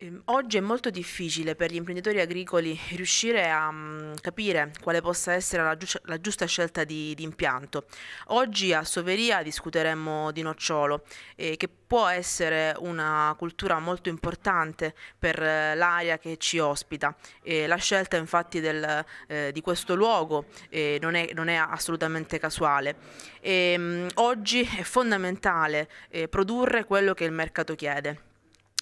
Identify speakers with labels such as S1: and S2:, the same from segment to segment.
S1: Ehm, oggi è
S2: molto
S3: difficile per gli imprenditori agricoli riuscire a mm, capire quale possa essere la, giu la giusta scelta di, di, impianto. Oggi a Soveria discuteremo di nocciolo, eh, che può essere una cultura molto importante per eh, l'area che ci ospita. E la scelta infatti del, eh, di questo luogo eh, non, è, non, è, assolutamente casuale. E, ehm, mh, oggi è fondamentale eh, produrre quello che il mercato chiede.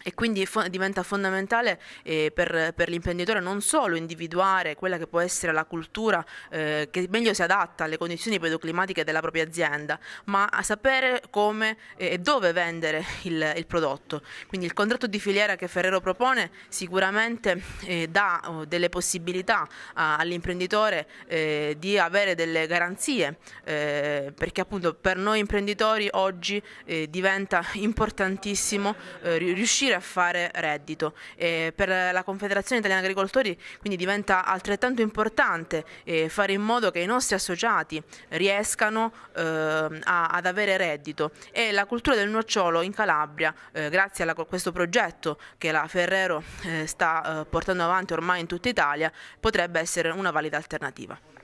S3: E quindi fo- diventa fondamentale eh, per, per, l'imprenditore non solo individuare quella che può essere la cultura eh, che meglio si adatta alle condizioni pedoclimatiche della propria azienda, ma sapere come eh, e eh, dove vendere il, il, prodotto. Quindi il contratto di filiera che Ferrero propone sicuramente eh, dà oh, delle possibilità a, all'imprenditore eh, di avere delle garanzie, perché appunto per noi imprenditori oggi diventa importantissimo riuscire riuscire a fare reddito. E per la Confederazione Italiana Agricoltori quindi diventa altrettanto importante eh, fare in modo che i nostri associati riescano eh, a, ad avere reddito e la cultura del nocciolo in Calabria, eh, grazie a questo progetto che la Ferrero eh, sta eh, portando avanti ormai in tutta Italia, potrebbe essere una valida alternativa.